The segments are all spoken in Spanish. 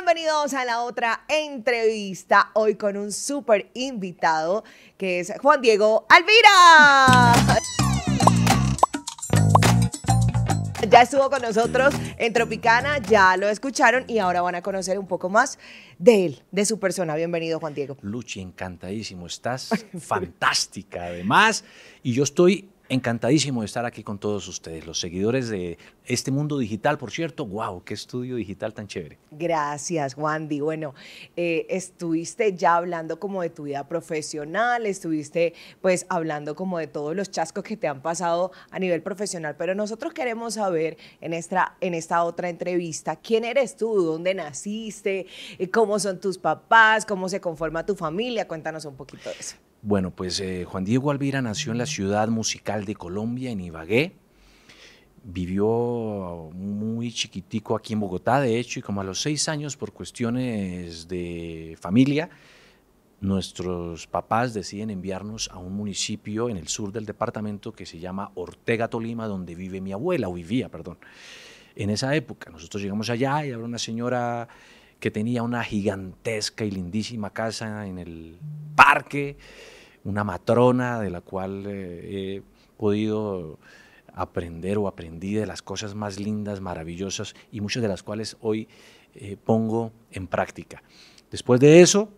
Bienvenidos a la otra entrevista, hoy con un súper invitado que es Juan Diego Alvira. Ya estuvo con nosotros en Tropicana, ya lo escucharon y ahora van a conocer un poco más de él, de su persona. Bienvenido, Juan Diego. Luchi, encantadísimo. Estás fantástica, además. Y yo estoy Encantadísimo de estar aquí con todos ustedes, los seguidores de este mundo digital, por cierto. guau, ¡Qué estudio digital tan chévere! Gracias, Wandy. Bueno, eh, estuviste ya hablando como de tu vida profesional, estuviste pues hablando como de todos los chascos que te han pasado a nivel profesional, pero nosotros queremos saber en esta, en esta otra entrevista quién eres tú, dónde naciste, cómo son tus papás, cómo se conforma tu familia. Cuéntanos un poquito de eso. Bueno, pues eh, Juan Diego Alvira nació en la ciudad musical de Colombia, en Ibagué. Vivió muy chiquitico aquí en Bogotá, de hecho, y como a los seis años, por cuestiones de familia, nuestros papás deciden enviarnos a un municipio en el sur del departamento que se llama Ortega Tolima, donde vive mi abuela, o vivía, perdón. En esa época, nosotros llegamos allá y había una señora que tenía una gigantesca y lindísima casa en el parque, una matrona de la cual eh, he podido aprender o aprendí de las cosas más lindas, maravillosas y muchas de las cuales hoy eh, pongo en práctica. Después de eso,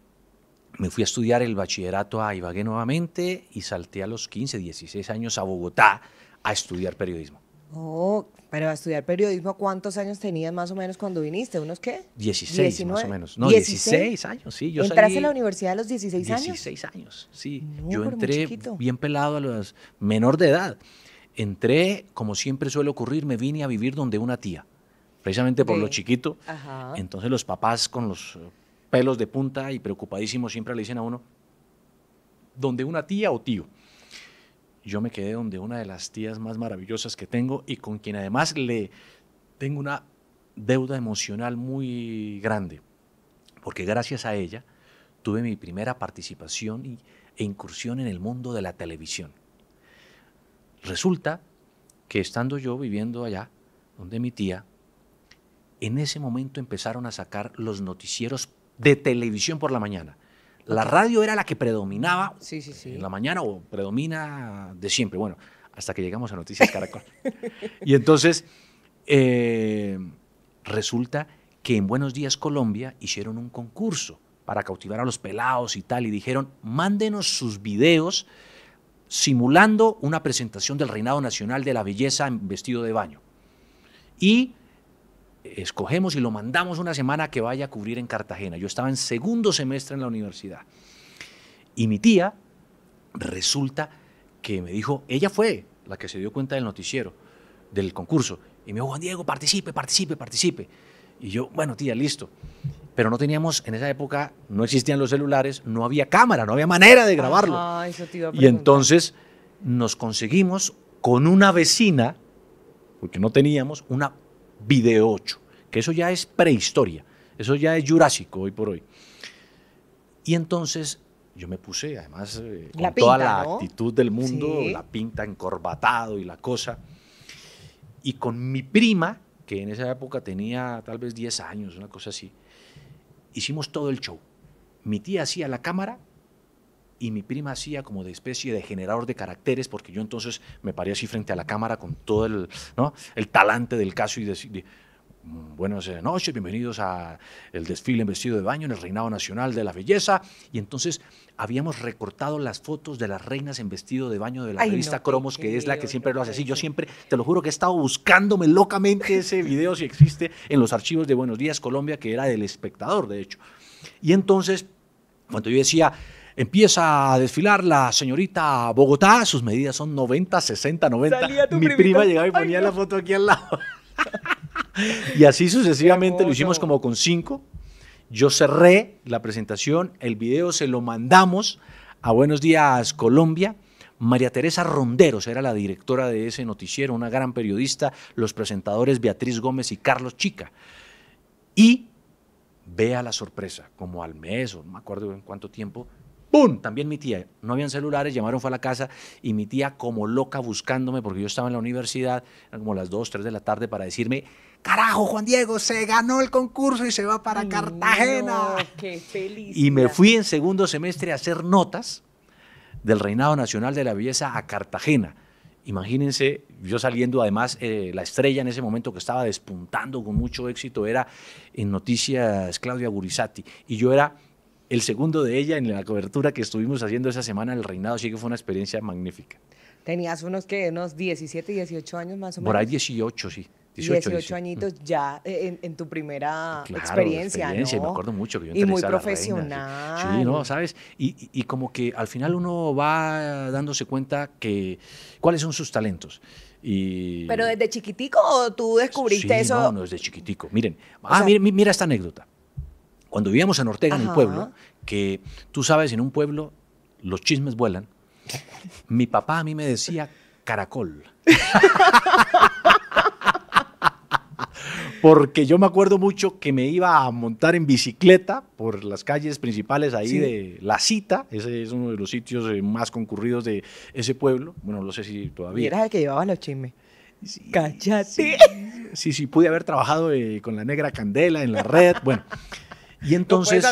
me fui a estudiar el bachillerato a Ibagué nuevamente y salté a los 15, 16 años a Bogotá a estudiar periodismo. Oh, pero a estudiar periodismo, ¿cuántos años tenías más o menos cuando viniste? ¿Unos qué? 16 más o menos. No, 16, años, sí. ¿Entraste a la universidad a los 16 años? 16 años, sí. yo entré bien pelado a los menor de edad. Entré, como siempre suele ocurrir, me vine a vivir donde una tía, precisamente por lo chiquito. Entonces los papás con los pelos de punta y preocupadísimos siempre le dicen a uno, donde una tía o tío yo me quedé donde una de las tías más maravillosas que tengo y con quien además le tengo una deuda emocional muy grande, porque gracias a ella tuve mi primera participación e incursión en el mundo de la televisión. Resulta que estando yo viviendo allá, donde mi tía, en ese momento empezaron a sacar los noticieros de televisión por la mañana. La radio era la que predominaba en la mañana o predomina de siempre. Bueno, hasta que llegamos a Noticias Caracol. y entonces, eh, resulta que en Buenos Días Colombia hicieron un concurso para cautivar a los pelados y tal, y dijeron, mándenos sus videos simulando una presentación del reinado nacional de la belleza en vestido de baño. Y escogemos y lo mandamos una semana que vaya a cubrir en Cartagena. Yo estaba en segundo semestre en la universidad. Y mi tía resulta que me dijo, ella fue la que se dio cuenta del noticiero, del concurso. Y me dijo, Juan Diego, participe, participe, participe. Y yo, bueno, tía, listo. Pero no teníamos, en esa época no existían los celulares, no había cámara, no había manera de grabarlo. Ah, y entonces nos conseguimos con una vecina, porque no teníamos, una Video 8, que eso ya es prehistoria, eso ya es jurásico hoy por hoy. Y entonces yo me puse, además, eh, con toda la actitud del mundo, la pinta encorbatado y la cosa. Y con mi prima, que en esa época tenía tal vez 10 años, una cosa así, hicimos todo el show. Mi tía hacía la cámara y mi prima hacía como de especie de generador de caracteres, porque yo entonces me paré así frente a la cámara con todo el, el talante del caso y decía, mm, buenas eh, noches, bienvenidos a el desfile en vestido de baño en el Reinado Nacional de la Belleza. Y entonces habíamos recortado las fotos de las reinas en vestido de baño de la revista Cromos, que, es la que siempre lo hace así. Yo siempre, te lo juro que he estado buscándome locamente ese video, si existe, en los archivos de Buenos Días Colombia, que era del espectador, de hecho. Y entonces, cuando yo decía, Empieza a desfilar la señorita Bogotá, sus medidas son 90, 60, 90. Mi prima llegaba y ponía la foto aquí al lado. y así sucesivamente lo hicimos como con cinco. Yo cerré la presentación, el video se lo mandamos a Buenos Días Colombia. María Teresa Ronderos era la directora de ese noticiero, una gran periodista, los presentadores Beatriz Gómez y Carlos Chica. Y vea la sorpresa, como al mes o no me acuerdo en cuánto tiempo, ¡Pum! También mi tía. No habían celulares, llamaron, fue a la casa y mi tía como loca buscándome porque yo estaba en la universidad, eran como las 2, 3 de la tarde para decirme, carajo, Juan Diego, se ganó el concurso y se va para Cartagena. qué feliz. Y me fui en segundo semestre a hacer notas del Reinado Nacional de la Belleza a Cartagena. Imagínense, yo saliendo, además, eh, la estrella en ese momento que estaba despuntando con mucho éxito era en Noticias Claudia Gurizati. Y yo era el segundo de ella en la cobertura que estuvimos haciendo esa semana el reinado, sí que fue una experiencia magnífica. Tenías unos que unos 17, 18 años más o menos. Por ahí 18, sí. 18, añitos ya eh, en, tu primera claro, experiencia, me acuerdo mucho que yo Y muy profesional. sí. no, ¿sabes? Y, como que al final uno va dándose cuenta que cuáles son sus talentos. Y... ¿Pero desde chiquitico tú descubriste eso? No, no, desde chiquitico. Miren, ah, mira esta anécdota. Cuando vivíamos en Ortega, en el pueblo, que tú sabes, en un pueblo los chismes vuelan, mi papá a mí me decía caracol. Porque yo me acuerdo mucho que me iba a montar en bicicleta por las calles principales ahí de La Cita, ese es uno de los sitios eh, más concurridos de ese pueblo. Bueno, no sé si todavía. Y el que llevaba los chismes. Sí, Cállate. Sí, sí, pude haber trabajado eh, con la negra Candela en la red. Bueno. Y entonces,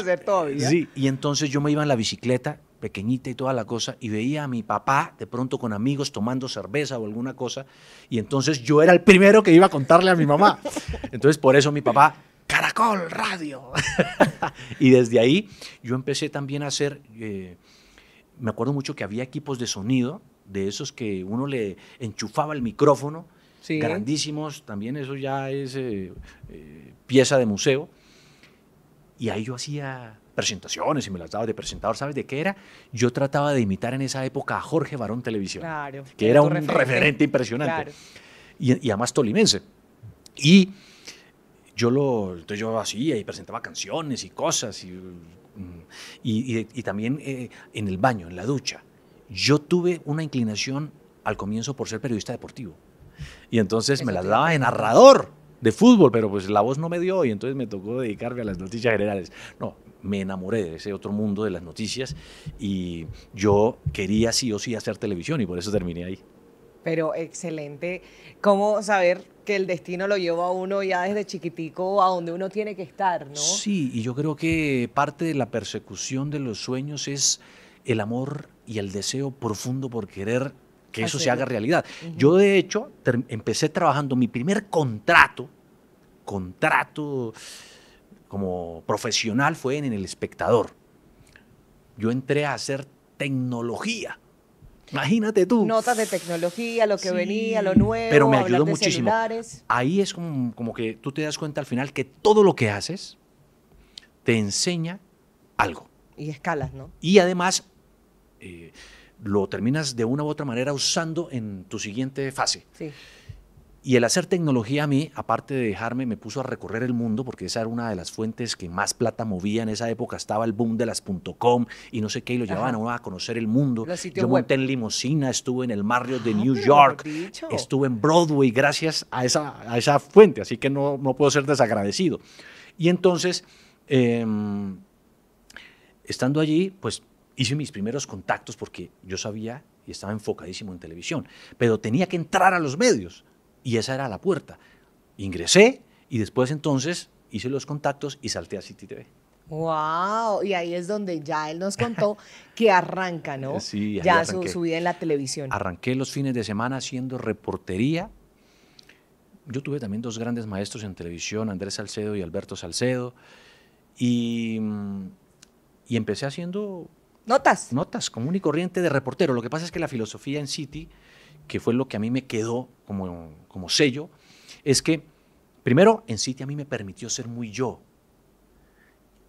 y entonces yo me iba en la bicicleta pequeñita y toda la cosa, y veía a mi papá de pronto con amigos tomando cerveza o alguna cosa, y entonces yo era el primero que iba a contarle a mi mamá. Entonces por eso mi papá, Caracol Radio. y desde ahí yo empecé también a hacer, eh, me acuerdo mucho que había equipos de sonido, de esos que uno le enchufaba el micrófono, grandísimos, también eso ya es eh, eh, pieza de museo y ahí yo hacía presentaciones y me las daba de presentador, ¿sabes de qué era? Yo trataba de imitar en esa época a Jorge Barón Televisión, que era un referente, impresionante. Y, y, además tolimense. Y yo lo entonces yo hacía y presentaba canciones y cosas y, mm, y, también eh, en el baño, en la ducha. Yo tuve una inclinación al comienzo por ser periodista deportivo. Y entonces me las daba de narrador de fútbol, pero pues la voz no me dio y entonces me tocó dedicarme a las noticias generales. No, me enamoré de ese otro mundo de las noticias y yo quería sí o sí hacer televisión y por eso terminé ahí. Pero excelente, ¿cómo saber que el destino lo lleva a uno ya desde chiquitico a donde uno tiene que estar, no? Sí, y yo creo que parte de la persecución de los sueños es el amor y el deseo profundo por querer que eso se haga realidad. Yo de hecho empecé trabajando mi primer contrato, contrato como profesional fue en, El Espectador. Yo entré a hacer tecnología. Imagínate tú. Notas de tecnología, lo que venía, lo nuevo. Pero me ayudó muchísimo. Ahí es como, que tú te das cuenta al final que todo lo que haces te enseña algo. Y escalas, ¿no? Y además, eh, lo terminas de una u otra manera usando en tu siguiente fase. Y el hacer tecnología a mí, aparte de dejarme, me puso a recorrer el mundo, porque esa era una de las fuentes que más plata movía en esa época. Estaba el boom de las .com y no sé qué, y lo llevaban a conocer el mundo. Yo monté en limusina, estuve en el barrio de ah, New York, estuve en Broadway gracias a esa, esa fuente, así que no, puedo ser desagradecido. Y entonces, em, estando allí, pues hice mis primeros contactos porque yo sabía y estaba enfocadísimo en televisión, pero tenía que entrar a los medios y esa era la puerta. Ingresé y después entonces hice los contactos y salté a City TV. ¡Wow! Y ahí es donde ya él nos contó que arranca, ¿no? Sí, ya su, vida en la televisión. Arranqué los fines de semana haciendo reportería. Yo tuve también dos grandes maestros en televisión, Andrés Salcedo y Alberto Salcedo. Y, mm, y empecé haciendo Notas. Notas, común y corriente de reportero. Lo que pasa es que la filosofía en City, que fue lo que a mí me quedó como, sello, es que primero en City a mí me permitió ser muy yo,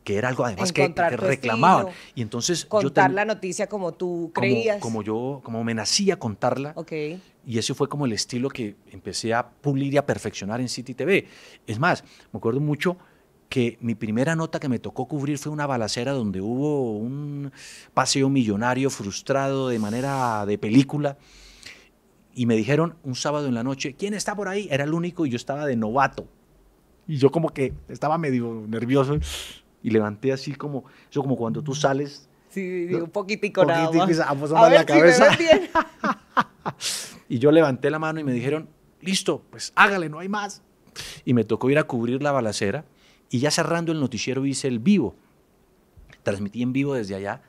que era algo además que, reclamaban. y entonces contar la noticia como tú creías. Como, yo, como me nacía contarla. Y ese fue como el estilo que empecé a pulir y a perfeccionar en City TV. Es más, me acuerdo mucho que mi primera nota que me tocó cubrir fue una balacera donde hubo un paseo millonario frustrado de manera de película. Y me dijeron un sábado en la noche, ¿quién está por ahí? Era el único y yo estaba de novato. Y yo como que estaba medio nervioso y levanté así como, eso como cuando tú sales. Sí, un poquitico, nada más. A la cabeza. y yo levanté la mano y me dijeron, listo, pues hágale, no hay más. Y me tocó ir a cubrir la balacera. Y ya cerrando el noticiero hice el vivo. Transmití en vivo desde allá.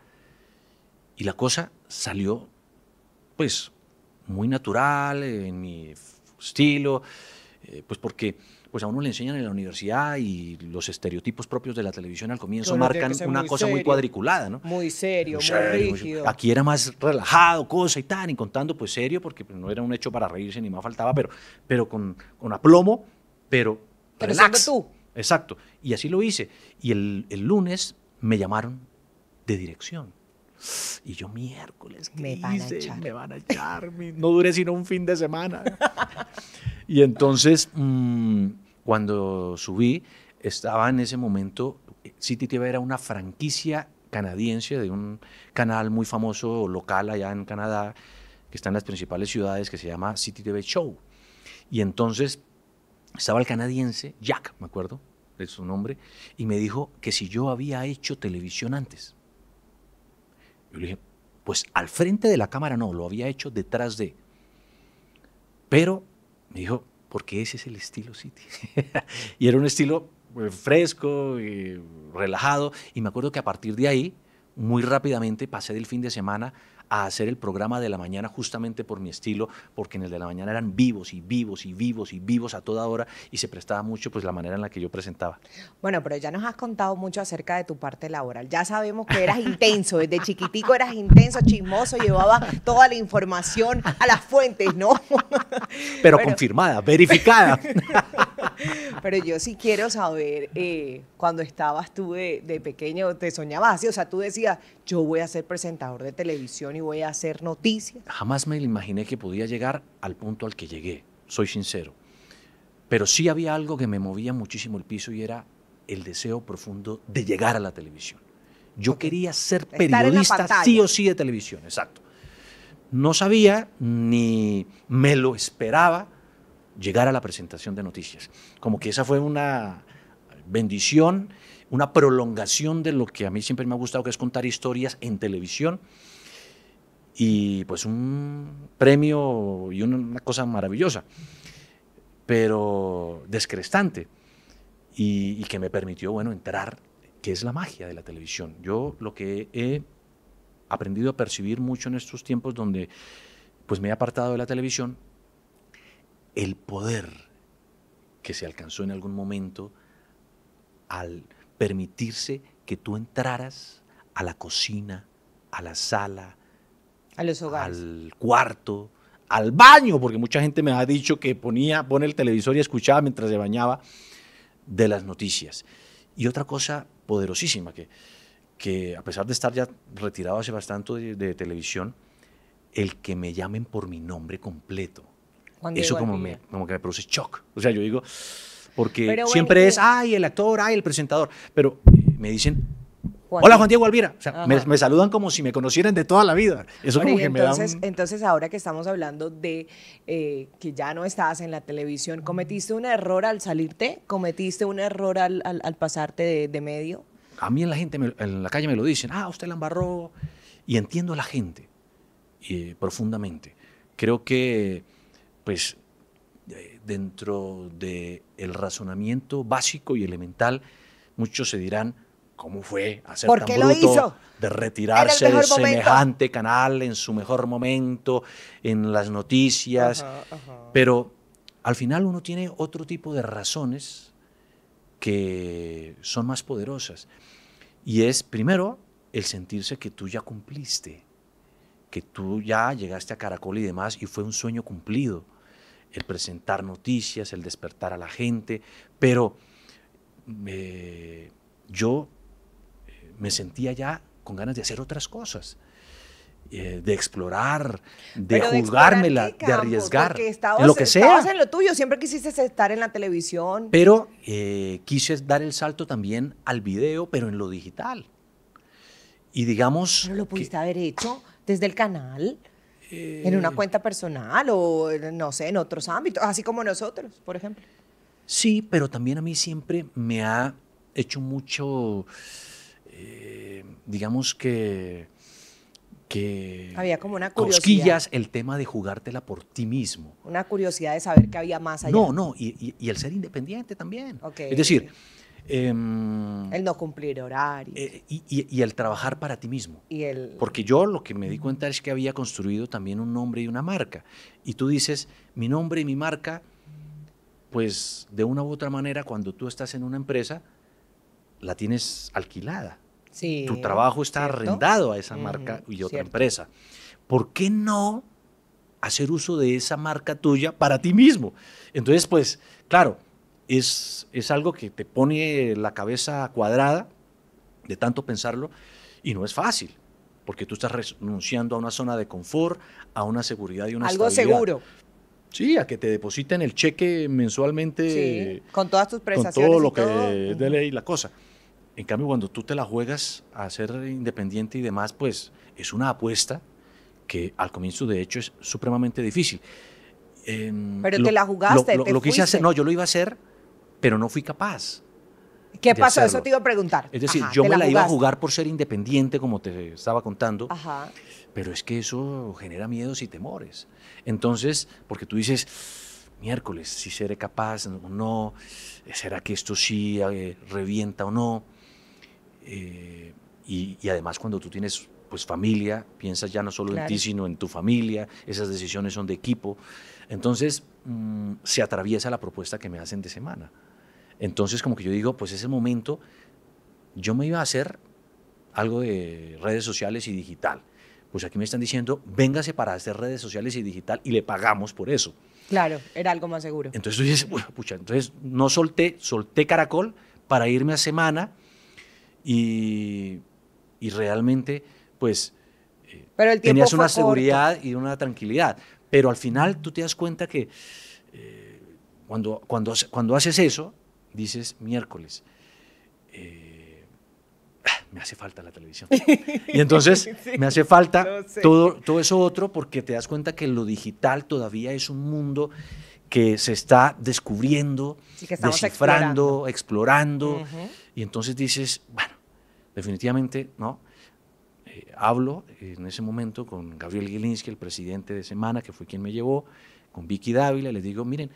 Y la cosa salió, pues, muy natural, eh, en mi estilo, eh, pues porque pues a uno le enseñan en la universidad y los estereotipos propios de la televisión al comienzo marcan una cosa muy cuadriculada, ¿no? Muy serio, muy, rígido. Aquí era más relajado, cosa y tal, y contando pues serio, porque pues, no era un hecho para reírse ni más faltaba, pero, pero con, con aplomo, pero, pero relax. Tú. Exacto. Y así lo hice. Y el, lunes me llamaron de dirección. Y yo miércoles, me, Van a echar. me van a echar. no dure sino un fin de semana. y entonces, mm, cuando subí, estaba en ese momento, City TV era una franquicia canadiense de un canal muy famoso local allá en Canadá, que está en las principales ciudades, que se llama City TV Show. Y entonces estaba el canadiense, Jack, me acuerdo de su nombre, y me dijo que si yo había hecho televisión antes. Yo le dije, pues al frente de la cámara no, lo había hecho detrás de. Pero me dijo, porque ese es el estilo City. y era un estilo eh, fresco y relajado. Y me acuerdo que a partir de ahí, muy rápidamente, pasé del fin de semana a hacer el programa de la mañana justamente por mi estilo, porque en el de la mañana eran vivos y vivos y vivos y vivos a toda hora y se prestaba mucho pues la manera en la que yo presentaba. Bueno, pero ya nos has contado mucho acerca de tu parte laboral. Ya sabemos que eras intenso, desde chiquitico eras intenso, chismoso, llevaba toda la información a las fuentes, ¿no? Pero confirmada, verificada. Pero yo sí quiero saber, eh, cuando estabas tú de, pequeño, ¿te soñabas así? O sea, tú decías, yo voy a ser presentador de televisión y voy a hacer noticias. Jamás me imaginé que podía llegar al punto al que llegué, soy sincero. Pero sí había algo que me movía muchísimo el piso y era el deseo profundo de llegar a la televisión. Yo quería ser periodista sí o sí de televisión, exacto. No sabía ni me lo esperaba llegar a la presentación de noticias. Como que esa fue una bendición, una prolongación de lo que a mí siempre me ha gustado, que es contar historias en televisión. Y pues un premio y una cosa maravillosa, pero descrestante. Y, que me permitió, bueno, entrar, que es la magia de la televisión. Yo lo que he aprendido a percibir mucho en estos tiempos donde pues me he apartado de la televisión el poder que se alcanzó en algún momento al permitirse que tú entraras a la cocina, a la sala, a los al cuarto, al baño, porque mucha gente me ha dicho que ponía, pone el televisor y escuchaba mientras se bañaba de las noticias. Y otra cosa poderosísima, que, que a pesar de estar ya retirado hace bastante de, de televisión, el que me llamen por mi nombre completo eso como, como que me produce shock. O sea, yo digo, porque siempre es, ay, el actor, ay, el presentador. Pero eh, me dicen, Hola Juan Diego Alvira. O sea, me, saludan como si me conocieran de toda la vida. Eso como que entonces, me da Entonces, ahora que estamos hablando de eh, que ya no estás en la televisión, ¿cometiste un error al salirte? ¿Cometiste un error al, al, pasarte de, de, medio? A mí en la gente, en la calle me lo dicen, ah, usted la embarró. Y entiendo a la gente eh, profundamente. Creo que pues eh, dentro del razonamiento básico y elemental, muchos se dirán, ¿cómo fue hacer tan bruto de retirarse de semejante canal en su mejor momento, en las noticias? Pero al final uno tiene otro tipo de razones que son más poderosas. Y es, primero, el sentirse que tú ya cumpliste que tú ya llegaste a Caracol y demás y fue un sueño cumplido, el presentar noticias, el despertar a la gente, pero eh, yo eh, me sentía ya con ganas de hacer otras cosas. Eh, de explorar, de juzgármela, de, arriesgar, en lo que sea. en lo tuyo, siempre quisiste estar en la televisión. Pero eh, quise dar el salto también al video, pero en lo digital. Y digamos... ¿No lo pudiste haber hecho? desde el canal, en una eh. cuenta personal o no sé, en otros ámbitos, así como nosotros, por ejemplo. Sí, pero también a mí siempre me ha hecho mucho, eh, digamos que, que... Había como una curiosidad. Cosquillas el tema de jugártela por ti mismo. Una curiosidad de saber qué había más allá. No, no, y, el ser independiente también. Es decir, Em, el no cumplir horarios. Eh, y, el trabajar para ti mismo. Y Porque yo lo que me di cuenta es que había construido también un nombre y una marca. Y tú dices, mi nombre y mi marca, pues de una u otra manera, cuando tú estás en una empresa, la tienes alquilada. tu trabajo está arrendado a esa marca y otra empresa. ¿Por qué no hacer uso de esa marca tuya para ti mismo? Entonces, pues, claro es, algo que te pone la cabeza cuadrada de tanto pensarlo y no es fácil porque tú estás renunciando a una zona de confort, a una seguridad y una Algo seguro. Sí, a que te depositen el cheque mensualmente. Sí, con todas tus prestaciones. Con todo lo que de ley la cosa. En cambio, cuando tú te la juegas a ser independiente y demás, pues es una apuesta que al comienzo, de hecho, es supremamente difícil. Em, Pero te la jugaste. lo quise hacer, no, yo lo iba a hacer pero no fui capaz. ¿Qué pasó? Eso te iba a preguntar. Es decir, yo me la, iba a jugar por ser independiente, como te estaba contando, pero es que eso genera miedos y temores. Entonces, porque tú dices, miércoles, si seré capaz o no, será que esto sí eh, revienta o no. Eh, y, además cuando tú tienes pues familia, piensas ya no solo en ti, sino en tu familia, esas decisiones son de equipo. Entonces, mm, se atraviesa la propuesta que me hacen de semana. Entonces, como que yo digo, pues ese momento, yo me iba a hacer algo de redes sociales y digital. Pues aquí me están diciendo, véngase para hacer redes sociales y digital y le pagamos por eso. Claro, era algo más seguro. Entonces tú dices, pucha, entonces no solté, solté Caracol para irme a Semana y, y realmente, pues, Pero eh, tenías una seguridad y una tranquilidad. Pero al final tú te das cuenta que eh, cuando, cuando, cuando haces eso, dices miércoles. Eh, ah, me hace falta la televisión. Y entonces me hace falta todo, todo eso otro porque te das cuenta que lo digital todavía es un mundo que se está descubriendo, descifrando, explorando. Y entonces dices, bueno, definitivamente, ¿no? Eh, hablo en ese momento con Gabriel Gilinski, el presidente de Semana, que fue quien me llevó, con Vicky Dávila, les digo, miren,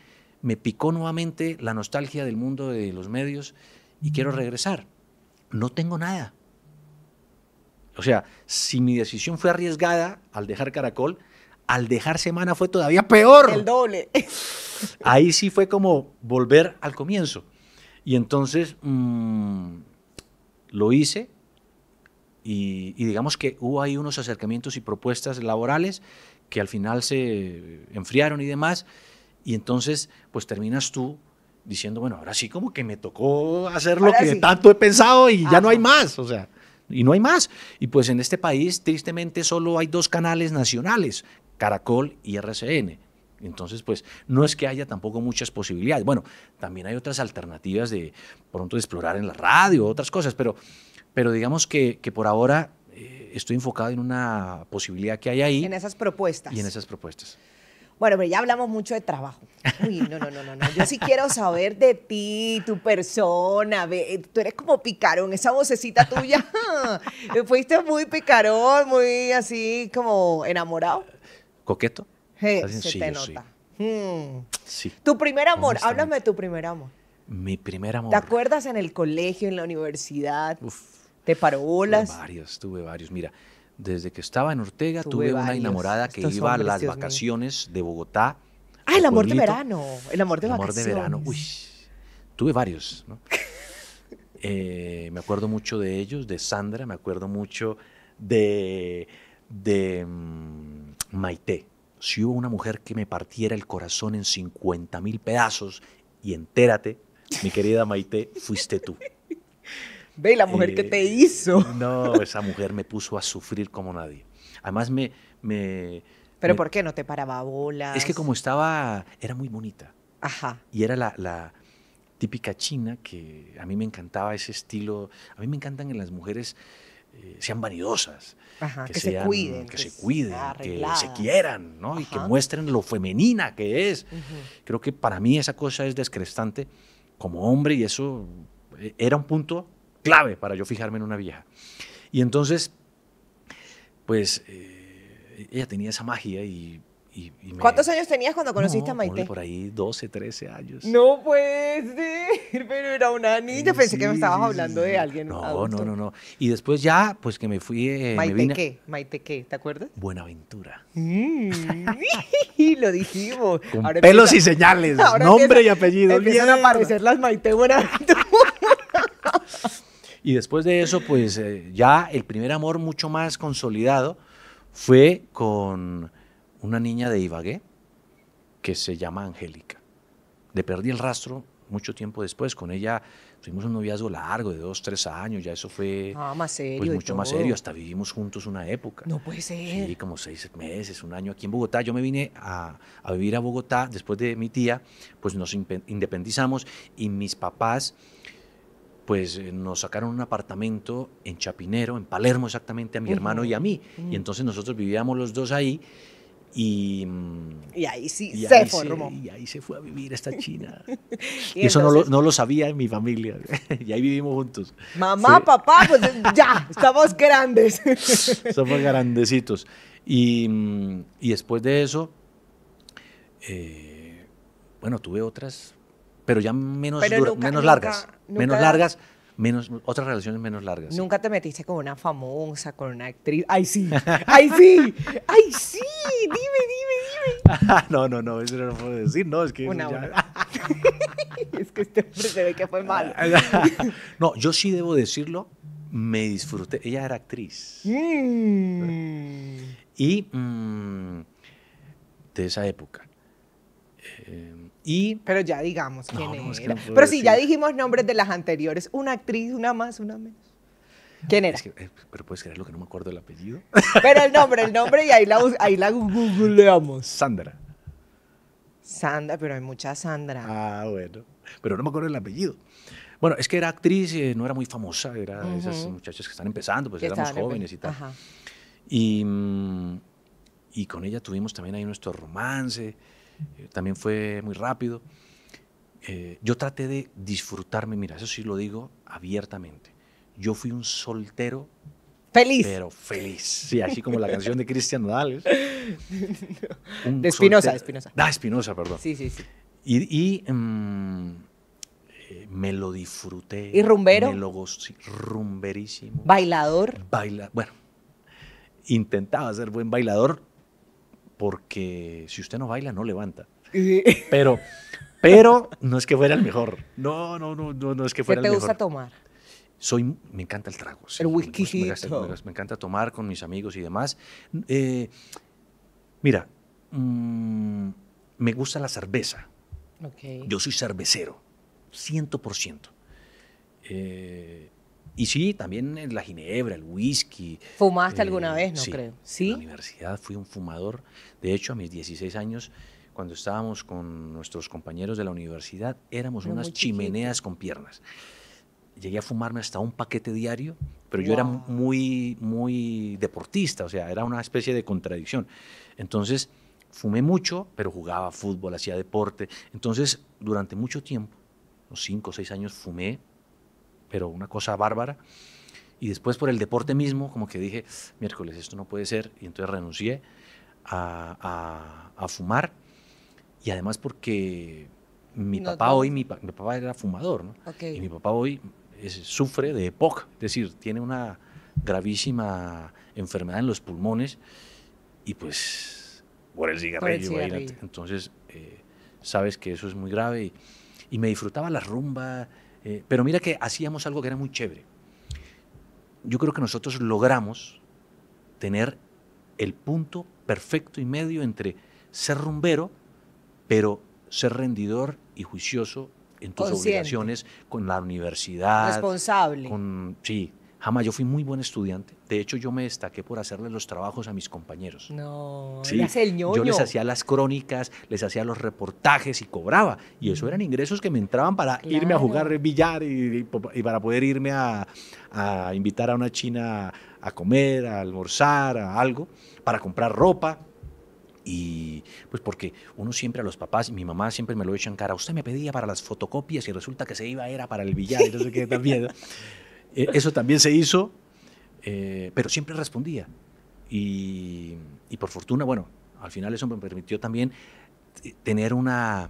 me picó nuevamente la nostalgia del mundo de los medios y quiero regresar. No tengo nada. O sea, si mi decisión fue arriesgada al dejar Caracol, al dejar Semana fue todavía peor. El doble. Ahí sí fue como volver al comienzo. Y entonces mm, lo hice y, y, digamos que hubo ahí unos acercamientos y propuestas laborales que al final se enfriaron y demás. Y entonces, pues terminas tú diciendo, bueno, ahora sí como que me tocó hacer lo que tanto he pensado y ya no hay más, o sea, y no hay más. Y pues en este país, tristemente, solo hay dos canales nacionales, Caracol y RCN. Entonces, pues no es que haya tampoco muchas posibilidades. Bueno, también hay otras alternativas de pronto de explorar en la radio, otras cosas, pero, pero digamos que, que por ahora eh, estoy enfocado en una posibilidad que hay ahí. En esas propuestas. Y en esas propuestas. Bueno, pero ya hablamos mucho de trabajo. Uy, no, no, no, no, Yo sí quiero saber de ti, tu persona. Tú eres como picarón, esa vocecita tuya. Fuiste muy picarón, muy así como enamorado. ¿Coqueto? Sí, se te nota. Hmm. Sí. Tu primer amor, háblame de tu primer amor. Mi primer amor. ¿Te acuerdas en el colegio, en la universidad? Uf. ¿Te paró Tuve varios, tuve varios. Mira, desde que estaba en Ortega tuve, una enamorada que iba a las vacaciones de Bogotá. Ah, el amor de verano. El amor de el amor de verano. tuve varios. Eh, me acuerdo mucho de ellos, de Sandra, me acuerdo mucho de, de mm, Maite. Si hubo una mujer que me partiera el corazón en 50 mil pedazos, y entérate, mi querida Maite, fuiste tú. Ve la mujer que te eh, hizo. No, esa mujer me puso a sufrir como nadie. Además me... me ¿Pero por qué no te paraba bola? Es que como estaba, era muy bonita. Ajá. Y era la, la típica china que a mí me encantaba ese estilo. A mí me encantan en las mujeres eh, sean vanidosas, Ajá, que, se cuiden, que, se cuiden, que se quieran, ¿no? Y que muestren lo femenina que es. Creo que para mí esa cosa es descrestante como hombre y eso eh, era un punto clave para yo fijarme en una vieja. Y entonces, pues eh, ella tenía esa magia y... ¿Cuántos años tenías cuando conociste a Maite? Por ahí 12, 13 años. No puede ser, pero era una niña. Pensé que me estabas hablando de alguien. No, no, no, no. Y después ya, pues que me fui... Eh, ¿Maite qué? ¿Maite qué? ¿Te acuerdas? Buenaventura. Y mm, lo dijimos. Con pelos y señales, nombre y apellido. Empiezan a aparecer las Maite Buenaventura. Y después de eso, pues eh, ya el primer amor mucho más consolidado fue con una niña de Ibagué que se llama Angélica. Le perdí el rastro mucho tiempo después. Con ella tuvimos un noviazgo largo de dos, tres años. Ya eso fue ah, más pues, serio mucho más serio. Hasta vivimos juntos una época. No puede ser. Sí, como seis meses, un año aquí en Bogotá. Yo me vine a, a vivir a Bogotá después de mi tía. Pues nos independizamos y mis papás pues eh, nos sacaron un apartamento en Chapinero, en Palermo exactamente, a mi hermano y a mí. Y entonces nosotros vivíamos los dos ahí. Y, y ahí sí se formó. y ahí se fue a vivir esta China. y, eso no lo, sabía en mi familia. y ahí vivimos juntos. Mamá, papá, pues eh, ya, estamos grandes. Somos grandecitos. Mm, y, después de eso, eh, bueno, tuve otras pero ya menos, menos largas. menos largas menos otras relaciones menos largas. Nunca te metiste con una famosa, con una actriz. Ay sí, ay sí, ay sí. Dime, dime, dime. no, no, no, eso no lo puedo decir. No, es que una, es que este hombre se ve que fue mal. no, yo sí debo decirlo. Me disfruté. Ella era actriz. Mm. Y mm, de esa época. Eh, y... Pero ya digamos quién era. Pero sí, si ya dijimos nombres de las anteriores. Una actriz, una más, una menos. ¿Quién era? Eh, pero puedes creerlo lo que no me acuerdo el apellido. Pero el nombre, el nombre y ahí la, ahí la googleamos. Sandra. Sandra, pero hay mucha Sandra. Ah, bueno. Pero no me acuerdo el apellido. Bueno, es que era actriz, eh, no era muy famosa, era de esas muchachas que están empezando, pues éramos jóvenes y tal. Y, mm, y con ella tuvimos también ahí nuestro romance. Eh, también fue muy rápido. Eh, yo traté de disfrutarme, mira, eso sí lo digo abiertamente. Yo fui un soltero. Feliz. Pero feliz. Sí, así como la canción de Cristian Nodales. ¿eh? De Espinosa, Espinosa. Ah, Espinosa, perdón. Sí, sí, sí. Y, mm, me lo disfruté. ¿Y rumbero? Me lo gocé, rumberísimo. ¿Bailador? Baila, bueno, intentaba ser buen bailador porque si usted no baila, no levanta. Pero, pero no es que fuera el mejor. No, no, no, no, es que fuera el mejor. ¿Qué te gusta tomar? Soy, me encanta el trago. El whisky. Me, encanta tomar con mis amigos y demás. Eh, mira, mm, me gusta la cerveza. Yo soy cervecero, 100%. Eh, y sí, también la ginebra, el whisky. ¿Fumaste eh, alguna vez, no creo? Sí. En la universidad fui un fumador. De hecho, a mis 16 años, cuando estábamos con nuestros compañeros de la universidad, éramos unas chimeneas con piernas. Llegué a fumarme hasta un paquete diario, pero yo era muy, muy deportista, o sea, era una especie de contradicción. Entonces, fumé mucho, pero jugaba fútbol, hacía deporte. Entonces, durante mucho tiempo, unos 5 o 6 años, fumé pero una cosa bárbara. Y después por el deporte mismo, como que dije, miércoles, esto no puede ser, y entonces renuncié a, fumar. Y además porque mi papá hoy, mi, papá era fumador, Y mi papá hoy sufre de EPOC, es decir, tiene una gravísima enfermedad en los pulmones y pues por el cigarrillo, entonces eh, sabes que eso es muy grave y, y me disfrutaba la rumba eh, pero mira que hacíamos algo que era muy chévere. Yo creo que nosotros logramos tener el punto perfecto y medio entre ser rumbero, pero ser rendidor y juicioso en tus obligaciones con la universidad. Responsable. sí, Jamás, yo fui muy buen estudiante. De hecho, yo me destaqué por hacerle los trabajos a mis compañeros. No, el Yo les hacía las crónicas, les hacía los reportajes y cobraba. Y eso mm. eran ingresos que me entraban para irme a jugar billar y, para poder irme a, invitar a una china a comer, a almorzar, a algo, para comprar ropa. Y pues porque uno siempre a los papás, mi mamá siempre me lo en cara, usted me pedía para las fotocopias y resulta que se iba era para el billar y qué Eh, eso también se hizo, eh, pero siempre respondía. Y, por fortuna, bueno, al final eso me permitió también eh, tener una,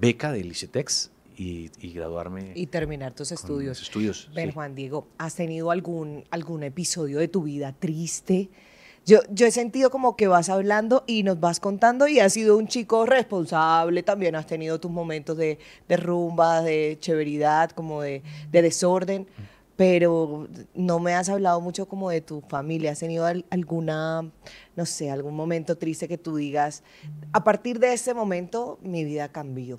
beca del ICETEX, y, graduarme. Y terminar tus estudios. estudios. Juan Diego, ¿has tenido algún, algún episodio de tu vida triste yo, he sentido como que vas hablando y nos vas contando y has sido un chico responsable, también has tenido tus momentos de, rumba, de chéveridad, como de, desorden, pero no me has hablado mucho como de tu familia. ¿Has tenido alguna, no sé, algún momento triste que tú digas, a partir de ese momento mi vida cambió?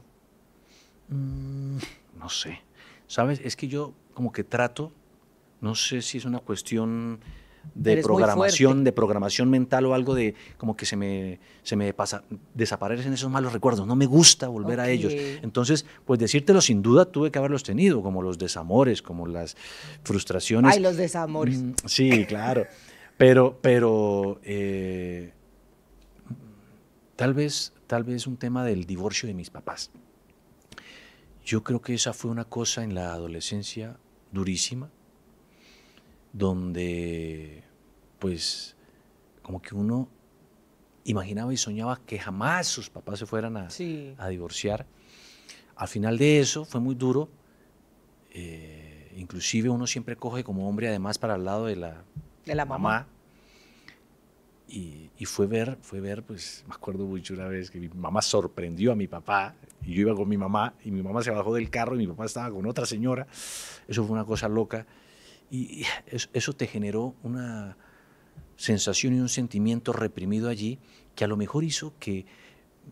Mm, no sé. ¿Sabes? Es que yo como que trato, no sé si es una cuestión de programación, de programación mental o algo de como que se me, me pasa, desaparecen esos malos recuerdos, no me gusta volver a ellos. Entonces, pues decírtelo sin duda tuve que haberlos tenido, como los desamores, como las frustraciones. Ay, los desamores. Mm, sí, claro. Pero, pero eh, tal vez, tal vez un tema del divorcio de mis papás. Yo creo que esa fue una cosa en la adolescencia durísima donde pues como que uno imaginaba y soñaba que jamás sus papás se fueran a, a divorciar. Al final de eso fue muy duro. Eh, inclusive uno siempre coge como hombre además para el lado de la, mamá. Y, fue ver, fue ver, pues me acuerdo mucho una vez que mi mamá sorprendió a mi papá y yo iba con mi mamá y mi mamá se bajó del carro y mi papá estaba con otra señora. Eso fue una cosa loca. Y eso te generó una sensación y un sentimiento reprimido allí que a lo mejor hizo que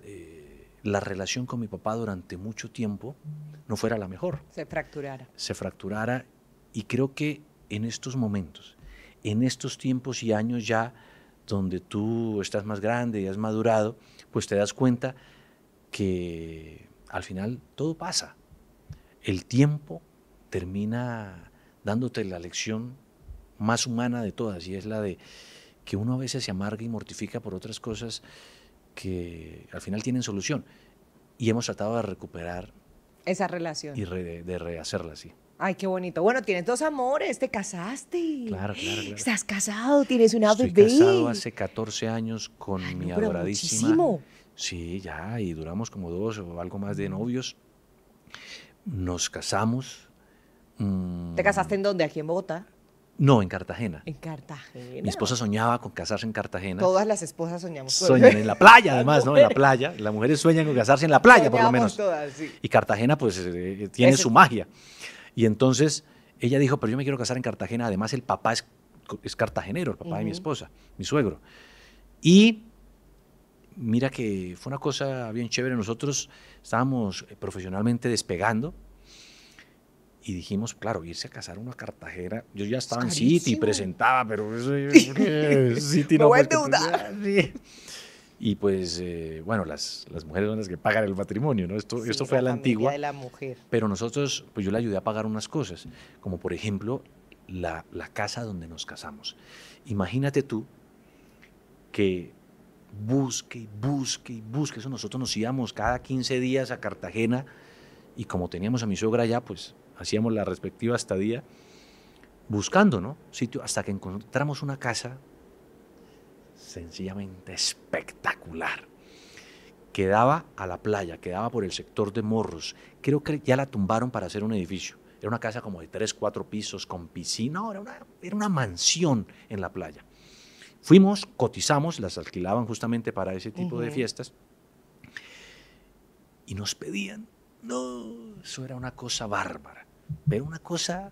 eh, la relación con mi papá durante mucho tiempo no fuera la mejor. Se fracturara. Se fracturara y creo que en estos momentos, en estos tiempos y años ya donde tú estás más grande y has madurado, pues te das cuenta que al final todo pasa. El tiempo termina dándote la lección más humana de todas, y es la de que uno a veces se amarga y mortifica por otras cosas que al final tienen solución. Y hemos tratado de recuperar esa relación. Y de rehacerla, así. Ay, qué bonito. Bueno, tienes dos amores, te casaste. Claro, claro, Estás casado, tienes una Estoy casado hace 14 años con ah, mi no, Muchísimo. Sí, ya, y duramos como dos o algo más de novios. Nos casamos, Mm. ¿Te casaste en dónde? ¿Aquí en Bogotá? No, en Cartagena. En Cartagena. Mi esposa soñaba con casarse en Cartagena. Todas las esposas soñamos. Soñan en la playa, además, ¿no? En la playa. Las mujeres sueñan con casarse en la playa, por lo menos. Y Cartagena, pues, eh, eh, tiene su magia. Y entonces ella dijo, pero yo me quiero casar en Cartagena. Además, el papá es, cartagenero, el papá de mi esposa, mi suegro. Y mira que fue una cosa bien chévere. Nosotros estábamos eh, profesionalmente despegando y dijimos, claro, irse a casar uno a Cartagena. Yo ya estaba en City, presentaba, pero eso, City no. Me Y pues, eh, bueno, las, las mujeres son las que pagan el matrimonio, ¿no? Esto, esto fue a la antigua. Pero nosotros, pues yo le ayudé a pagar unas cosas, como por ejemplo la, casa donde nos casamos. Imagínate tú que busque y busque y busque. Eso nosotros nos íbamos cada 15 días a Cartagena y como teníamos a mi suegra allá, pues hacíamos la respectiva estadía, buscando ¿no? sitio hasta que encontramos una casa sencillamente espectacular. Quedaba a la playa, quedaba por el sector de Morros. Creo que ya la tumbaron para hacer un edificio. Era una casa como de tres, cuatro pisos con piscina. era una, mansión en la playa. Fuimos, cotizamos, las alquilaban justamente para ese tipo de fiestas. Y nos pedían, no, eso era una cosa bárbara. Pero una cosa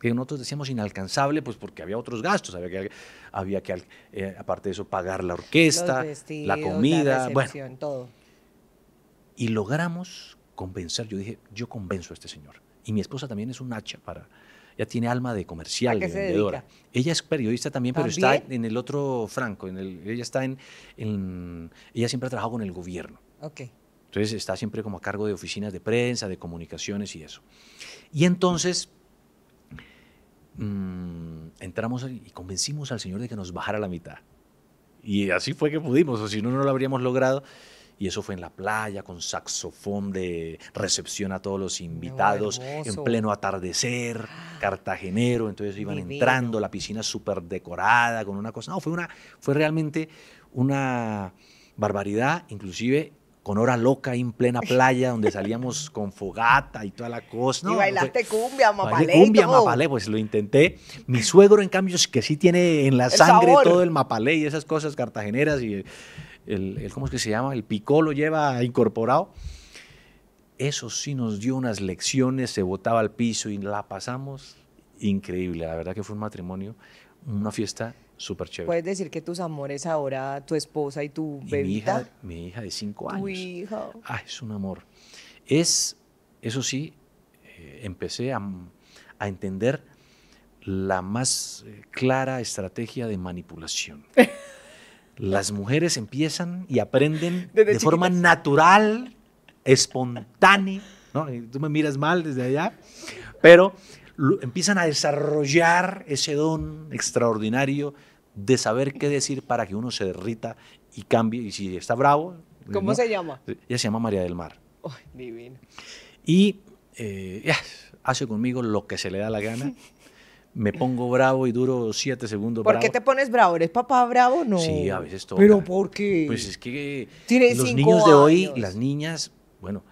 que nosotros decíamos inalcanzable, pues porque había otros gastos, había que, había que eh, aparte de eso, pagar la orquesta, la comida, bueno. Y logramos convencer, yo dije, yo convenzo a este señor. Y mi esposa también es un hacha para, ella tiene alma de comercial, de vendedora. Ella es periodista también, pero está en el otro franco, en ella está en, ella siempre ha trabajado con el gobierno. Okay. Entonces está siempre como a cargo de oficinas de prensa, de comunicaciones y eso. Y entonces mm, entramos y convencimos al Señor de que nos bajara la mitad. Y así fue que pudimos, o si no, no lo habríamos logrado. Y eso fue en la playa, con saxofón de recepción a todos los invitados, en pleno atardecer, cartagenero. Entonces iban entrando, la piscina súper decorada, con una cosa. No, fue, una, fue realmente una barbaridad. Inclusive con hora loca en plena playa, donde salíamos con fogata y toda la cosa. y bailaste cumbia, mapalé. Cumbia, mapalé, pues lo intenté. Mi suegro, en cambio, que sí tiene en la sangre todo el mapalé y esas cosas cartageneras y el, ¿cómo es que se llama? El picó lo lleva incorporado. Eso sí nos dio unas lecciones, se botaba al piso y la pasamos increíble. La verdad que fue un matrimonio, una fiesta súper chévere. Puedes decir que tus amores ahora, tu esposa y tu bebé? mi hija, mi hija de cinco años. hija. Ah, es un amor. Es, eso sí, eh, empecé a, entender la más eh, clara estrategia de manipulación. Las mujeres empiezan y aprenden de forma natural, espontánea. ¿no? Tú me miras mal desde allá, pero empiezan a desarrollar ese don extraordinario de saber qué decir para que uno se derrita y cambie. Y si está bravo. Pues, ¿Cómo se llama? Ella se llama María del Mar. Y eh, hace conmigo lo que se le da la gana. me pongo bravo y duro siete segundos. ¿Por qué te pones bravo? ¿Eres papá bravo no? Sí, a veces todo. ¿Pero porque Pues es que los niños de hoy, las niñas, bueno,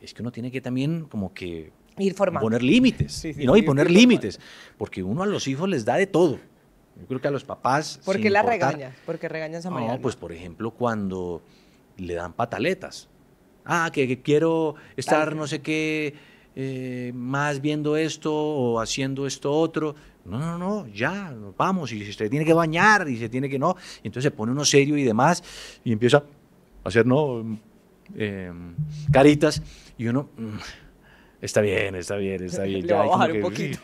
es que uno tiene que también como que ir formando. poner límites. y no, y poner límites. Porque uno a los hijos les da de todo. Yo creo que a los papás... ¿Por qué la regaña? ¿Por qué regañas a pues por ejemplo cuando le dan pataletas. Ah, que, quiero estar no sé qué eh, más viendo esto o haciendo esto otro. No, no, no, ya, vamos. Y se tiene que bañar y se tiene que no. Y entonces se pone uno serio y demás y empieza a hacer, ¿no? Em, caritas y uno... Mm, Está bien, está bien, está bien. Le a poquito.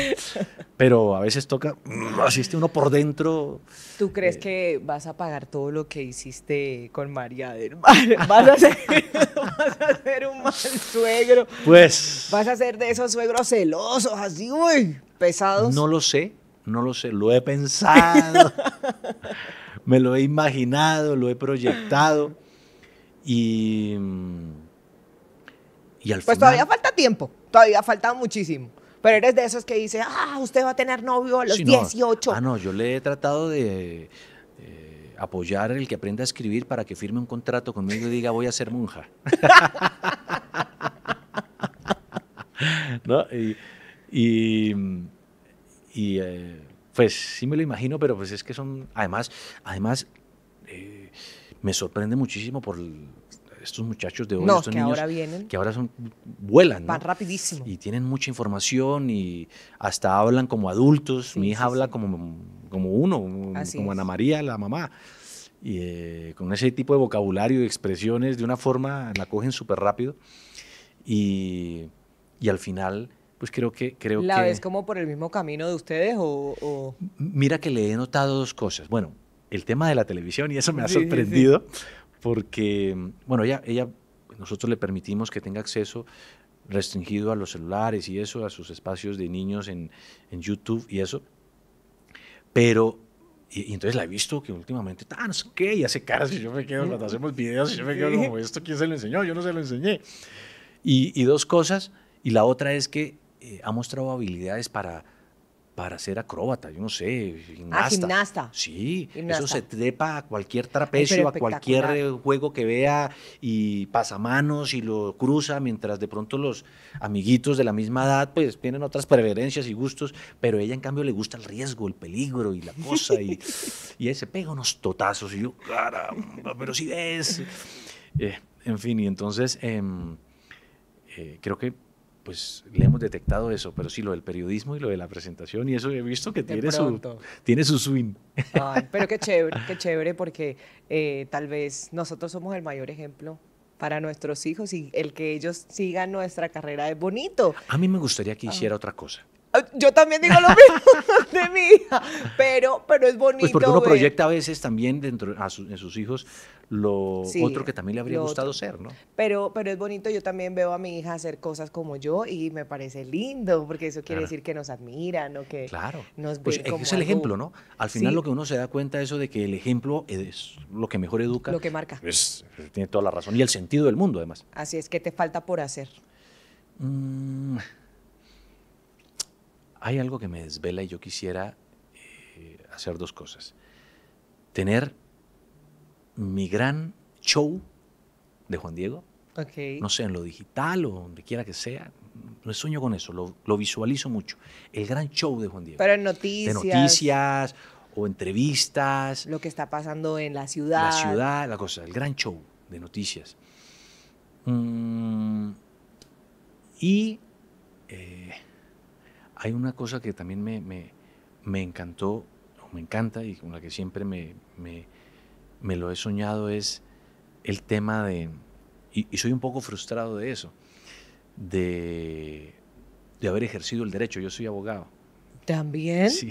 Pero a veces toca, mm, así uno por dentro. ¿Tú eh, crees que vas a pagar todo lo que hiciste con María del Mar? ¿Vas a, ser, ¿Vas a ser un mal suegro? Pues. ¿Vas a ser de esos suegros celosos, así, uy, pesados? No lo sé, no lo sé, lo he pensado, me lo he imaginado, lo he proyectado y... Mm, pues todavía falta tiempo, todavía falta muchísimo. Pero eres de esos que dice, ah, usted va a tener novio a los 18. Ah, no, yo le he tratado de eh, apoyar el que aprenda a escribir para que firme un contrato conmigo y diga, voy a ser monja. ¿No? Y, y, eh, pues sí me lo imagino, pero pues es que son, además, además eh, me sorprende muchísimo por, estos muchachos de hoy, estos que niños ahora que ahora son, vuelan. Van rapidísimo. Y tienen mucha información y hasta hablan como adultos. Mi hija habla Como, como uno, como Ana María, la mamá. Y eh, con ese tipo de vocabulario y expresiones, de una forma la cogen súper rápido. Y, y al final pues creo que... Creo ¿La ves como por el mismo camino de ustedes o, Mira que le he notado dos cosas. Bueno, el tema de la televisión, y eso me ha sorprendido, porque, bueno, ella, ella, nosotros le permitimos que tenga acceso restringido a los celulares y eso, a sus espacios de niños en, YouTube y eso. Pero, y, entonces la he visto que últimamente, tan ah, sé y hace caras y yo me quedo cuando hacemos videos, y yo me quedo como, ¿esto quién se lo enseñó? Yo no se lo enseñé. Y, dos cosas, y la otra es que eh, ha mostrado habilidades para para ser acróbata, yo no sé, ah, gimnasta. Sí, eso se trepa a cualquier trapecio, a cualquier juego que vea y pasa manos y lo cruza, mientras de pronto los amiguitos de la misma edad pues tienen otras preferencias y gustos, pero ella en cambio le gusta el riesgo, el peligro y la cosa y, y ese pega unos totazos y yo, caramba, pero si ves. Eh, en fin, y entonces em, eh, creo que pues le hemos detectado eso, pero sí lo del periodismo y lo de la presentación y eso he visto que tiene su, tiene su swing. pero qué chévere, qué chévere porque eh, tal vez nosotros somos el mayor ejemplo para nuestros hijos y el que ellos sigan nuestra carrera es bonito. A mí me gustaría que ah. hiciera otra cosa. Yo también digo lo mismo de mi hija, pero, pero es bonito. Pues porque uno proyecta a veces también dentro a sus hijos lo otro que también le habría gustado ser, ¿no? Pero, pero es bonito, yo también veo a mi hija hacer cosas como yo y me parece lindo, porque eso quiere decir que nos admiran o que claro. nos pues es el ejemplo, ¿no? Al final lo que uno se da cuenta eso de que el ejemplo es lo que mejor educa. Lo que marca. tiene toda la razón y el sentido del mundo, además. Así es, ¿qué te falta por hacer? Mm hay algo que me desvela y yo quisiera eh, hacer dos cosas. Tener mi gran show de Juan Diego. Okay. No sé, en lo digital o donde quiera que sea. No sueño con eso, lo, visualizo mucho. El gran show de Juan Diego. Pero en noticias. De noticias o entrevistas. Lo que está pasando en la ciudad. La ciudad, la cosa, el gran show de noticias. Mm, y eh, hay una cosa que también me, encantó, o me encanta, y con la que siempre me, lo he soñado, es el tema de, y, soy un poco frustrado de eso, de, haber ejercido el derecho. Yo soy abogado. ¿También? Sí.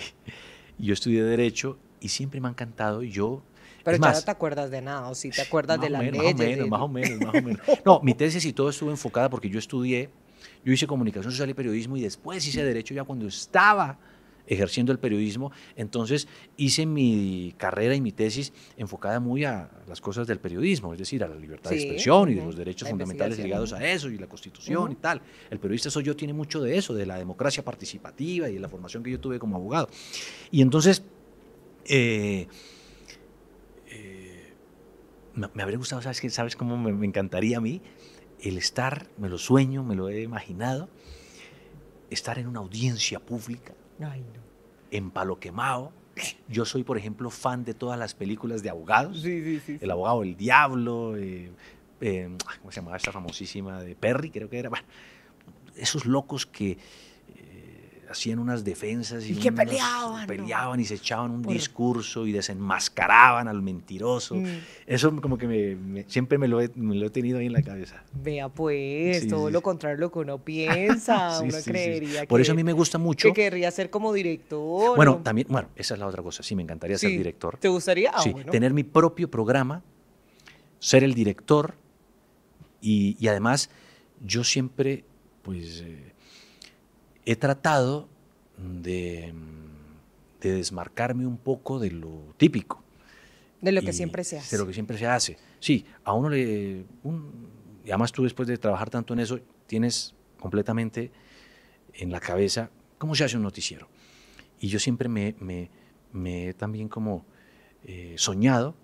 Yo estudié derecho y siempre me ha encantado. Yo pero ya no te acuerdas de nada, o si te acuerdas de la ley. Más menos, más o menos, más o menos. No, mi tesis y todo estuvo enfocada porque yo estudié yo hice comunicación social y periodismo y después hice derecho ya cuando estaba ejerciendo el periodismo. Entonces hice mi carrera y mi tesis enfocada muy a las cosas del periodismo, es decir, a la libertad de expresión y de los derechos fundamentales ligados a eso y la constitución y tal. El periodista soy yo tiene mucho de eso, de la democracia participativa y de la formación que yo tuve como abogado. Y entonces... Eh, eh, me, habría gustado, ¿sabes, ¿sabes cómo me encantaría a mí? el estar, me lo sueño, me lo he imaginado, estar en una audiencia pública, Ay, en quemado. Yo soy, por ejemplo, fan de todas las películas de abogados. el abogado del diablo, eh, eh, ¿cómo se llamaba esta famosísima de Perry? Creo que era. esos locos que hacían unas defensas y, peleaban, peleaban y se echaban un discurso y desenmascaraban al mentiroso. Mm. Eso como que siempre me lo, he, tenido ahí en la cabeza. Vea pues, todo lo contrario a lo que uno piensa, uno creería Por eso a mí me gusta mucho. Que querría ser como director. Bueno, también, bueno, esa es la otra cosa, sí, me encantaría ser director. ¿Te gustaría? Ah, sí, tener mi propio programa, ser el director y, además yo siempre, pues... Eh, he tratado de, desmarcarme un poco de lo típico. De lo que siempre se hace. De lo que siempre se hace. Sí, a uno le... además tú después de trabajar tanto en eso, tienes completamente en la cabeza cómo se hace un noticiero. Y yo siempre me, he también como eh, soñado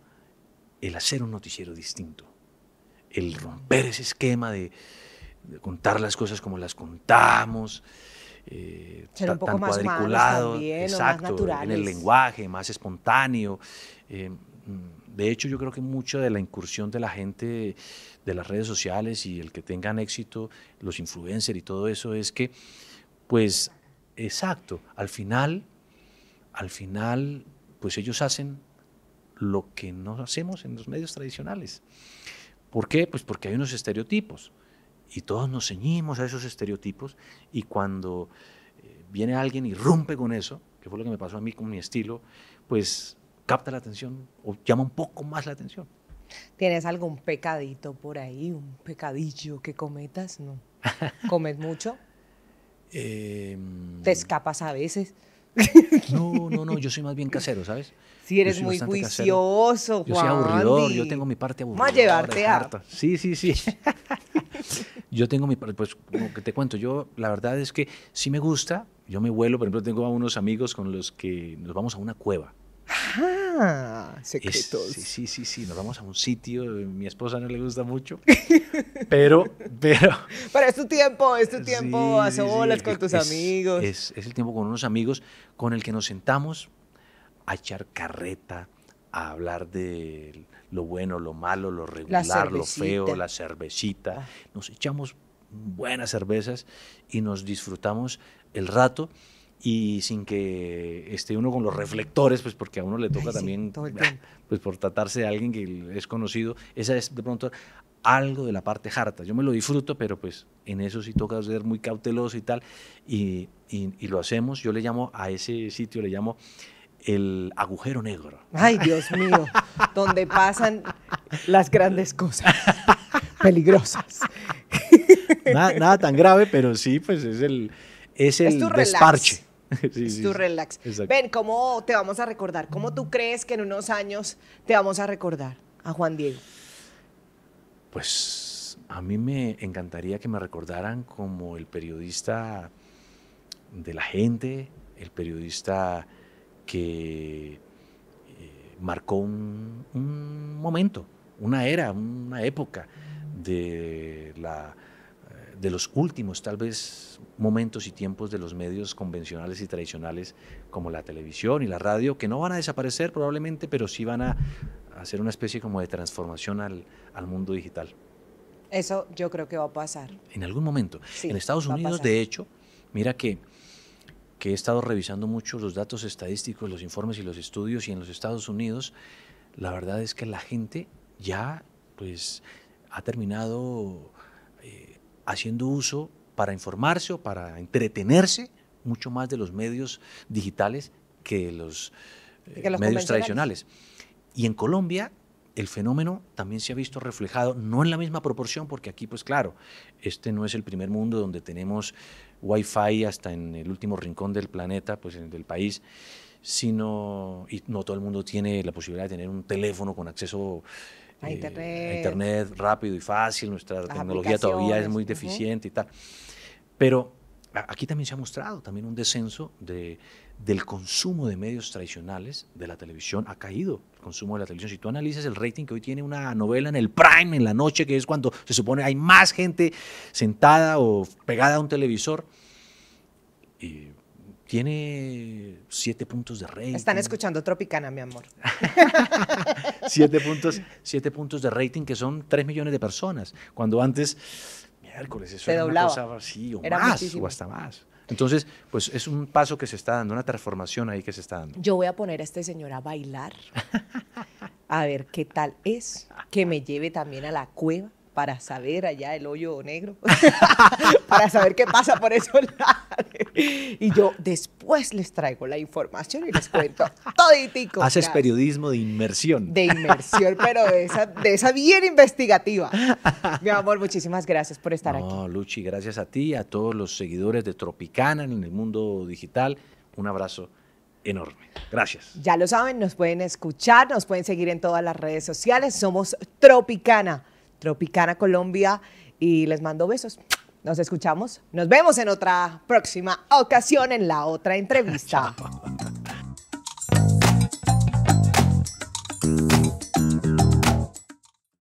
el hacer un noticiero distinto, el romper ese esquema de, de contar las cosas como las contamos, eh, un poco tan más cuadriculado, exacto, en el lenguaje, más espontáneo. Eh, mm, de hecho, yo creo que mucha de la incursión de la gente de las redes sociales y el que tengan éxito, los influencers y todo eso, es que, pues, exacto, al final, al final, pues ellos hacen lo que no hacemos en los medios tradicionales. ¿Por qué? Pues porque hay unos estereotipos. Y todos nos ceñimos a esos estereotipos y cuando eh, viene alguien y rompe con eso, que fue lo que me pasó a mí con mi estilo, pues capta la atención o llama un poco más la atención. ¿Tienes algún pecadito por ahí, un pecadillo que cometas? ¿No? ¿Comes mucho? Em, ¿Te escapas a veces? No, no, no, yo soy más bien casero, ¿sabes? si eres muy juicioso, casero. Yo soy aburridor, yo tengo mi parte aburrida. Vamos a llevarte a... Sí, sí, sí. Yo tengo mi, pues como que te cuento, yo la verdad es que sí me gusta, yo me vuelo, por ejemplo, tengo a unos amigos con los que nos vamos a una cueva. Ah, secretos. sí, sí, sí, sí, nos vamos a un sitio, eh, mi esposa no le gusta mucho, pero... pero pero es tu tiempo, es tu tiempo, hace bolas con tus amigos. Es, es el tiempo con unos amigos con el que nos sentamos a echar carreta, a hablar de lo bueno, lo malo, lo regular, lo feo, la cervecita. Ah. Nos echamos buenas cervezas y nos disfrutamos el rato y sin que esté uno con los reflectores, pues porque a uno le toca también, ah, pues por tratarse de alguien que es conocido, esa es de pronto algo de la parte harta. Yo me lo disfruto, pero pues en eso sí toca ser muy cauteloso y tal, y, y lo hacemos, yo le llamo a ese sitio, le llamo el agujero negro. Ay, Dios mío, donde pasan las grandes cosas peligrosas. Nada, tan grave, pero sí, pues es el, es es tu desparche. es tu relax. Ven, ¿cómo te vamos a recordar? ¿Cómo tú crees que en unos años te vamos a recordar a Juan Diego? Pues a mí me encantaría que me recordaran como el periodista de la gente, el periodista que eh, marcó un, momento, una era, una época de, la, de los últimos tal vez momentos y tiempos de los medios convencionales y tradicionales como la televisión y la radio, que no van a desaparecer probablemente, pero sí van a hacer una especie como de transformación al, mundo digital. Eso yo creo que va a pasar. En algún momento. en Estados Unidos, de hecho, mira que que he estado revisando mucho los datos estadísticos, los informes y los estudios, y en los Estados Unidos, la verdad es que la gente ya pues, ha terminado eh, haciendo uso para informarse o para entretenerse mucho más de los medios digitales que los eh, medios tradicionales. Y en Colombia el fenómeno también se ha visto reflejado, no en la misma proporción, porque aquí, pues claro, este no es el primer mundo donde tenemos wifi hasta en el último rincón del planeta, pues en el país, sino, y no todo el mundo tiene la posibilidad de tener un teléfono con acceso a, eh, internet. rápido y fácil, nuestra tecnología todavía es muy deficiente y tal. Pero aquí también se ha mostrado también un descenso de, del consumo de medios tradicionales de la televisión. Ha caído el consumo de la televisión. Si tú analizas el rating que hoy tiene una novela en el prime, en la noche, que es cuando se supone hay más gente sentada o pegada a un televisor, tiene siete puntos de rating. Están escuchando Tropicana, mi amor. siete, puntos, siete puntos de rating que son tres millones de personas, cuando antes eso más, o hasta más. Entonces, pues es un paso que se está dando, una transformación ahí que se está dando. Yo voy a poner a este señor a bailar, a ver qué tal es, que me lleve también a la cueva para saber allá el hoyo negro, para saber qué pasa por esos Y yo después les traigo la información y les cuento toditico. Haces periodismo de inmersión. De inmersión, pero de esa, bien investigativa. Mi amor, muchísimas gracias por estar aquí. No, Luchi, gracias a ti, a todos los seguidores de Tropicana en el mundo digital. Un abrazo enorme. Gracias. Ya lo saben, nos pueden escuchar, nos pueden seguir en todas las redes sociales. Somos Tropicana Tropicana Colombia y les mando besos. Nos escuchamos, nos vemos en otra próxima ocasión en la otra entrevista.